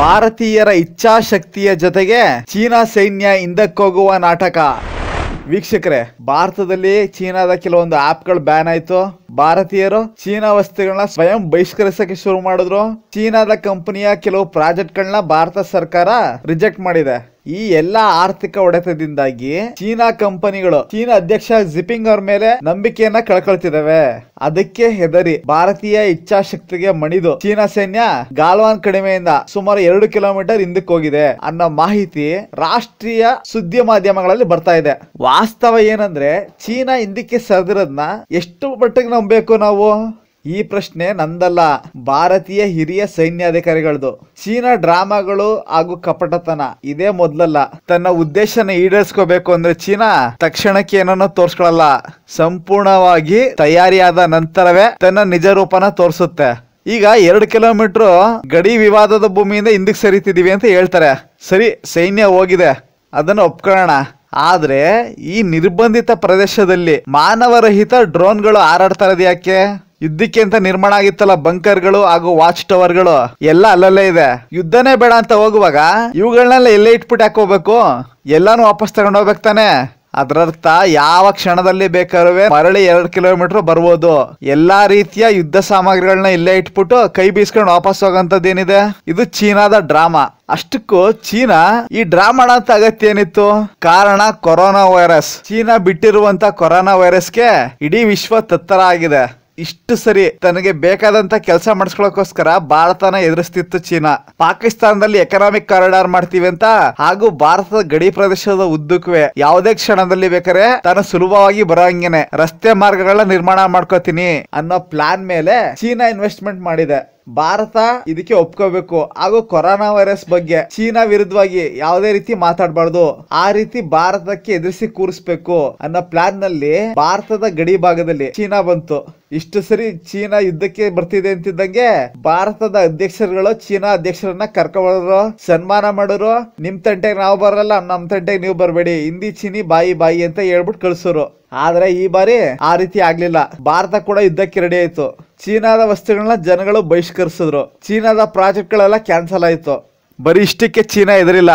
ಭಾರತೀಯರ ಇಚ್ಛಾಶಕ್ತಿಯ ಜೊತೆಗೆ ಚೀನಾ ಸೈನ್ಯ ಹಿಂದಕ್ಕೋಗುವ ನಾಟಕ ವೀಕ್ಷಕರೇ ಭಾರತದಲ್ಲಿ ಚೀನಾದ ಕೆಲವೊಂದು ಆ್ಯಪ್ಗಳು ಬ್ಯಾನ್ ಆಯಿತು ಭಾರತೀಯರು ಚೀನಾ ವಸ್ತುಗಳನ್ನ ಸ್ವಯಂ ಬಹಿಷ್ಕರಿಸಕ್ಕೆ ಶುರು ಮಾಡಿದ್ರು ಚೀನಾದ ಕಂಪನಿಯ ಕೆಲವು ಪ್ರಾಜೆಕ್ಟ್ ಗಳನ್ನ ಭಾರತ ಸರ್ಕಾರ ರಿಜೆಕ್ಟ್ ಮಾಡಿದೆ ಈ ಎಲ್ಲಾ ಆರ್ಥಿಕ ಒಡೆತದಿಂದಾಗಿ ಚೀನಾ ಕಂಪನಿಗಳು ಚೀನಾ ಅಧ್ಯಕ್ಷ ಜಿಪಿಂಗ್ ಅವರ ಮೇಲೆ ನಂಬಿಕೆಯನ್ನ ಕಳ್ಕೊಳ್ತಿದಾವೆ ಅದಕ್ಕೆ ಹೆದರಿ ಭಾರತೀಯ ಇಚ್ಛಾಶಕ್ತಿಗೆ ಮಣಿದು ಚೀನಾ ಸೈನ್ಯ ಗಾಲ್ವಾನ್ ಕಡಿಮೆಯಿಂದ ಸುಮಾರು ಎರಡು ಕಿಲೋಮೀಟರ್ ಹಿಂದಕ್ಕೆ ಹೋಗಿದೆ ಅನ್ನೋ ಮಾಹಿತಿ ರಾಷ್ಟ್ರೀಯ ಸುದ್ದಿ ಮಾಧ್ಯಮಗಳಲ್ಲಿ ಬರ್ತಾ ಇದೆ ವಾಸ್ತವ ಏನಂದ್ರೆ ಚೀನಾ ಹಿಂದಕ್ಕೆ ಸರಿದಿರೋದ್ನ ಎಷ್ಟು ಮಟ್ಟಿಗೆ ನಾವು ನಂಬೇಕು ನಾವು ಈ ಪ್ರಶ್ನೆ ನಂದಲ್ಲ ಭಾರತೀಯ ಹಿರಿಯ ಸೈನ್ಯಾಧಿಕಾರಿಗಳದು ಚೀನಾ ಡ್ರಾಮಾಗಳು ಹಾಗೂ ಕಪಟತನ ಇದೇ ಮೊದ್ಲಲ್ಲ ತನ್ನ ಉದ್ದೇಶನ ಈಡೇರಿಸ್ಕೋಬೇಕು ಅಂದ್ರೆ ಚೀನಾ ತಕ್ಷಣಕ್ಕೆ ಏನನ್ನ ತೋರ್ಸ್ಕೊಳಲ್ಲ ಸಂಪೂರ್ಣವಾಗಿ ತಯಾರಿಯಾದ ನಂತರವೇ ತನ್ನ ನಿಜ ರೂಪನ ತೋರಿಸುತ್ತೆ ಈಗ ಎರಡು ಕಿಲೋಮೀಟರ್ ಗಡಿ ವಿವಾದದ ಭೂಮಿಯಿಂದ ಹಿಂದಕ್ಕೆ ಸರಿತಿದೀವಿ ಅಂತ ಹೇಳ್ತಾರೆ ಸರಿ ಸೈನ್ಯ ಹೋಗಿದೆ ಅದನ್ನು ಒಪ್ಕೊಳ್ಳೋಣ ಆದ್ರೆ ಈ ನಿರ್ಬಂಧಿತ ಪ್ರದೇಶದಲ್ಲಿ ಮಾನವರಹಿತ ಡ್ರೋನ್ಗಳು ಇರೋದು ಯಾಕೆ ಯುದ್ಧಕ್ಕೆ ಅಂತ ನಿರ್ಮಾಣ ಆಗಿತ್ತಲ್ಲ ಬಂಕರ್ ಗಳು ಹಾಗೂ ವಾಚ್ ಟವರ್ ಗಳು ಎಲ್ಲ ಅಲ್ಲಲ್ಲೇ ಇದೆ ಯುದ್ಧನೇ ಬೇಡ ಅಂತ ಹೋಗುವಾಗ ಇವುಗಳನ್ನೆಲ್ಲ ಎಲ್ಲೇ ಇಟ್ಬಿಟ್ಟು ಹಾಕೋಬೇಕು ಎಲ್ಲಾನು ವಾಪಸ್ ತಗೊಂಡೋಗ್ಬೇಕು ತಾನೆ ಅದರರ್ಥ ಯಾವ ಕ್ಷಣದಲ್ಲಿ ಬೇಕಾದ್ರೂ ಮರಳಿ ಎರಡು ಕಿಲೋಮೀಟರ್ ಬರ್ಬೋದು ಎಲ್ಲಾ ರೀತಿಯ ಯುದ್ಧ ಸಾಮಗ್ರಿಗಳನ್ನ ಇಲ್ಲೇ ಇಟ್ಬಿಟ್ಟು ಕೈ ಬೀಸ್ಕೊಂಡು ವಾಪಸ್ ಏನಿದೆ ಇದು ಚೀನಾದ ಡ್ರಾಮಾ ಅಷ್ಟಕ್ಕೂ ಚೀನಾ ಈ ಡ್ರಾಮಾ ಅಂತ ಅಗತ್ಯ ಏನಿತ್ತು ಕಾರಣ ಕೊರೋನಾ ವೈರಸ್ ಚೀನಾ ಬಿಟ್ಟಿರುವಂತ ಕೊರೋನಾ ವೈರಸ್ಗೆ ಇಡೀ ವಿಶ್ವ ತತ್ತರ ಆಗಿದೆ ಇಷ್ಟು ಸರಿ ತನಗೆ ಬೇಕಾದಂತ ಕೆಲಸ ಮಾಡಿಸ್ಕೊಳಕೋಸ್ಕರ ಭಾರತನ ಎದುರಿಸ್ತಿತ್ತು ಚೀನಾ ಪಾಕಿಸ್ತಾನದಲ್ಲಿ ಎಕನಾಮಿಕ್ ಕಾರಿಡಾರ್ ಮಾಡ್ತೀವಿ ಅಂತ ಹಾಗೂ ಭಾರತದ ಗಡಿ ಪ್ರದೇಶದ ಉದ್ದಕ್ಕೂ ಯಾವುದೇ ಕ್ಷಣದಲ್ಲಿ ಬೇಕಾರೆ ತಾನು ಸುಲಭವಾಗಿ ಬರೋಂಗೇನೆ ರಸ್ತೆ ಮಾರ್ಗಗಳನ್ನ ನಿರ್ಮಾಣ ಮಾಡ್ಕೋತೀನಿ ಅನ್ನೋ ಪ್ಲಾನ್ ಮೇಲೆ ಚೀನಾ ಇನ್ವೆಸ್ಟ್ಮೆಂಟ್ ಮಾಡಿದೆ ಭಾರತ ಇದಕ್ಕೆ ಒಪ್ಕೋಬೇಕು ಹಾಗೂ ಕೊರೋನಾ ವೈರಸ್ ಬಗ್ಗೆ ಚೀನಾ ವಿರುದ್ಧವಾಗಿ ಯಾವುದೇ ರೀತಿ ಮಾತಾಡಬಾರ್ದು ಆ ರೀತಿ ಭಾರತಕ್ಕೆ ಎದುರಿಸಿ ಕೂರಿಸ್ಬೇಕು ಅನ್ನೋ ಪ್ಲಾನ್ ನಲ್ಲಿ ಭಾರತದ ಗಡಿ ಭಾಗದಲ್ಲಿ ಚೀನಾ ಬಂತು ಇಷ್ಟು ಸರಿ ಚೀನಾ ಯುದ್ಧಕ್ಕೆ ಬರ್ತಿದೆ ಅಂತಿದ್ದಂಗೆ ಭಾರತದ ಅಧ್ಯಕ್ಷರುಗಳು ಚೀನಾ ಅಧ್ಯಕ್ಷರನ್ನ ಕರ್ಕೊಂಡ್ರು ಸನ್ಮಾನ ಮಾಡೋರು ನಿಮ್ ತಂಟೆಗೆ ನಾವು ಬರಲ್ಲ ನಮ್ ತಂಟೆಗೆ ನೀವು ಬರಬೇಡಿ ಹಿಂದಿ ಚೀನಿ ಬಾಯಿ ಬಾಯಿ ಅಂತ ಹೇಳ್ಬಿಟ್ಟು ಕಳ್ಸೋರು ಆದ್ರೆ ಈ ಬಾರಿ ಆ ರೀತಿ ಆಗ್ಲಿಲ್ಲ ಭಾರತ ಕೂಡ ಯುದ್ಧಕ್ಕೆ ರೆಡಿ ಆಯ್ತು ಚೀನಾದ ವಸ್ತುಗಳನ್ನ ಜನಗಳು ಬಹಿಷ್ಕರಿಸಿದ್ರು ಚೀನಾದ ಪ್ರಾಜೆಕ್ಟ್ ಗಳೆಲ್ಲ ಕ್ಯಾನ್ಸಲ್ ಆಯ್ತು ಬರೀ ಇಷ್ಟಕ್ಕೆ ಚೀನಾ ಎದುರಿಲ್ಲ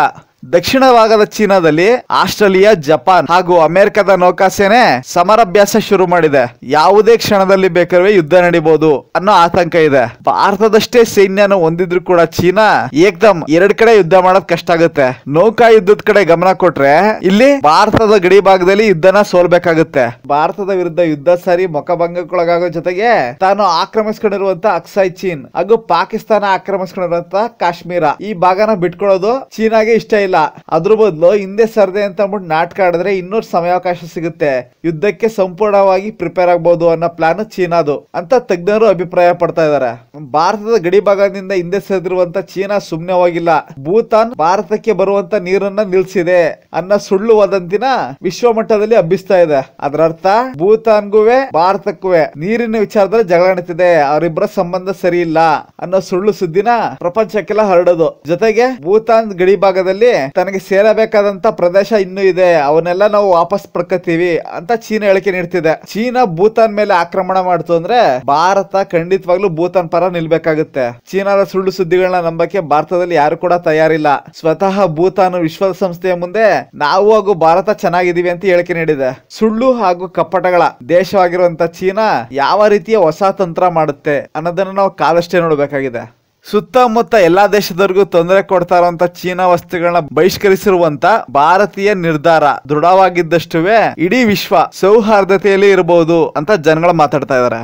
ದಕ್ಷಿಣ ಭಾಗದ ಚೀನಾದಲ್ಲಿ ಆಸ್ಟ್ರೇಲಿಯಾ ಜಪಾನ್ ಹಾಗೂ ಅಮೆರಿಕದ ನೌಕಾಸೇನೆ ಸಮರಾಭ್ಯಾಸ ಶುರು ಮಾಡಿದೆ ಯಾವುದೇ ಕ್ಷಣದಲ್ಲಿ ಬೇಕಾದ್ರೆ ಯುದ್ಧ ನಡೀಬಹುದು ಅನ್ನೋ ಆತಂಕ ಇದೆ ಭಾರತದಷ್ಟೇ ಸೈನ್ಯನ ಹೊಂದಿದ್ರು ಕೂಡ ಚೀನಾ ಏಕದಮ್ ಎರಡ್ ಕಡೆ ಯುದ್ಧ ಮಾಡೋದ್ ಕಷ್ಟ ಆಗುತ್ತೆ ನೌಕಾ ಯುದ್ಧದ ಕಡೆ ಗಮನ ಕೊಟ್ರೆ ಇಲ್ಲಿ ಭಾರತದ ಗಡಿ ಭಾಗದಲ್ಲಿ ಯುದ್ಧನ ಸೋಲ್ಬೇಕಾಗುತ್ತೆ ಭಾರತದ ವಿರುದ್ಧ ಯುದ್ಧ ಸಾರಿ ಮುಖಭಂಗಕ್ಕೊಳಗಾಗೋ ಜೊತೆಗೆ ತಾನು ಆಕ್ರಮಿಸ್ಕೊಂಡಿರುವಂತ ಅಕ್ಸಾಯ್ ಚೀನ್ ಹಾಗೂ ಪಾಕಿಸ್ತಾನ ಆಕ್ರಮಿಸ್ಕೊಂಡಿರುವಂತ ಕಾಶ್ಮೀರ ಈ ಭಾಗನ ಬಿಟ್ಕೊಳ್ಳೋದು ಚೀನಾಗೆ ಇಷ್ಟ ಇಲ್ಲ ಇಲ್ಲ ಅದ್ರ ಬದಲು ಹಿಂದೆ ಸರ್ದೆ ಅಂತ ಅಂದ್ಬಿಟ್ಟು ನಾಟಕ ಆಡಿದ್ರೆ ಇನ್ನೂ ಸಮಯಾವಕಾಶ ಸಿಗುತ್ತೆ ಯುದ್ಧಕ್ಕೆ ಸಂಪೂರ್ಣವಾಗಿ ಪ್ರಿಪೇರ್ ಆಗ್ಬಹುದು ಅನ್ನೋ ಪ್ಲಾನ್ ಚೀನಾದು ಅಂತ ತಜ್ಞರು ಅಭಿಪ್ರಾಯ ಪಡ್ತಾ ಇದ್ದಾರೆ ಭಾರತದ ಗಡಿ ಭಾಗದಿಂದ ಹಿಂದೆ ಸರಿದಿರುವಂತ ಚೀನಾ ಸುಮ್ನೆ ಹೋಗಿಲ್ಲ ಭೂತಾನ್ ಭಾರತಕ್ಕೆ ಬರುವಂತ ನೀರನ್ನ ನಿಲ್ಸಿದೆ ಅನ್ನ ಸುಳ್ಳು ವದಂತಿನ ವಿಶ್ವ ಮಟ್ಟದಲ್ಲಿ ಹಬ್ಬಿಸ್ತಾ ಇದೆ ಅದರ ಅರ್ಥ ಭೂತಾನ್ಗುವೆ ಭಾರತಕ್ಕೂವೆ ನೀರಿನ ವಿಚಾರದಲ್ಲಿ ಜಗಳ ನಡೀತಿದೆ ಅವರಿಬ್ಬರ ಸಂಬಂಧ ಸರಿ ಇಲ್ಲ ಅನ್ನೋ ಸುಳ್ಳು ಸುದ್ದಿನ ಪ್ರಪಂಚಕ್ಕೆಲ್ಲ ಹರಡೋದು ಜೊತೆಗೆ ಭೂತಾನ್ ಗಡಿ ಭಾಗದಲ್ಲಿ ತನಗೆ ಸೇರಬೇಕಾದಂತ ಪ್ರದೇಶ ಇನ್ನೂ ಇದೆ ಅವನ್ನೆಲ್ಲ ನಾವು ವಾಪಸ್ ಪಡ್ಕತೀವಿ ಅಂತ ಚೀನಾ ಹೇಳಿಕೆ ನೀಡ್ತಿದೆ ಚೀನಾ ಭೂತಾನ್ ಮೇಲೆ ಆಕ್ರಮಣ ಮಾಡ್ತು ಅಂದ್ರೆ ಭಾರತ ಖಂಡಿತವಾಗ್ಲೂ ಭೂತಾನ್ ಪರ ನಿಲ್ಬೇಕಾಗುತ್ತೆ ಚೀನಾದ ಸುಳ್ಳು ಸುದ್ದಿಗಳನ್ನ ನಂಬಕ್ಕೆ ಭಾರತದಲ್ಲಿ ಯಾರು ಕೂಡ ತಯಾರಿಲ್ಲ ಸ್ವತಃ ಭೂತಾನ್ ವಿಶ್ವದ ಸಂಸ್ಥೆಯ ಮುಂದೆ ನಾವು ಹಾಗೂ ಭಾರತ ಚೆನ್ನಾಗಿದ್ದೀವಿ ಅಂತ ಹೇಳಿಕೆ ನೀಡಿದೆ ಸುಳ್ಳು ಹಾಗೂ ಕಪ್ಪಟಗಳ ದೇಶವಾಗಿರುವಂತ ಚೀನಾ ಯಾವ ರೀತಿಯ ಹೊಸ ತಂತ್ರ ಮಾಡುತ್ತೆ ಅನ್ನೋದನ್ನ ನಾವು ಕಾಲಷ್ಟೇ ನೋಡಬೇಕಾಗಿದೆ ಸುತ್ತಮುತ್ತ ಎಲ್ಲಾ ದೇಶದವರಿಗೂ ತೊಂದರೆ ಕೊಡ್ತಾ ಇರುವಂತ ಚೀನಾ ವಸ್ತುಗಳನ್ನ ಬಹಿಷ್ಕರಿಸಿರುವಂತ ಭಾರತೀಯ ನಿರ್ಧಾರ ದೃಢವಾಗಿದ್ದಷ್ಟುವೆ ಇಡೀ ವಿಶ್ವ ಸೌಹಾರ್ದತೆಯಲ್ಲಿ ಇರಬಹುದು ಅಂತ ಜನಗಳು ಮಾತಾಡ್ತಾ ಇದ್ದಾರೆ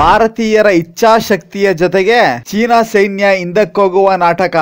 ಭಾರತೀಯರ ಇಚ್ಛಾಶಕ್ತಿಯ ಜೊತೆಗೆ ಚೀನಾ ಸೈನ್ಯ ಹಿಂದಕ್ಕೋಗುವ ನಾಟಕ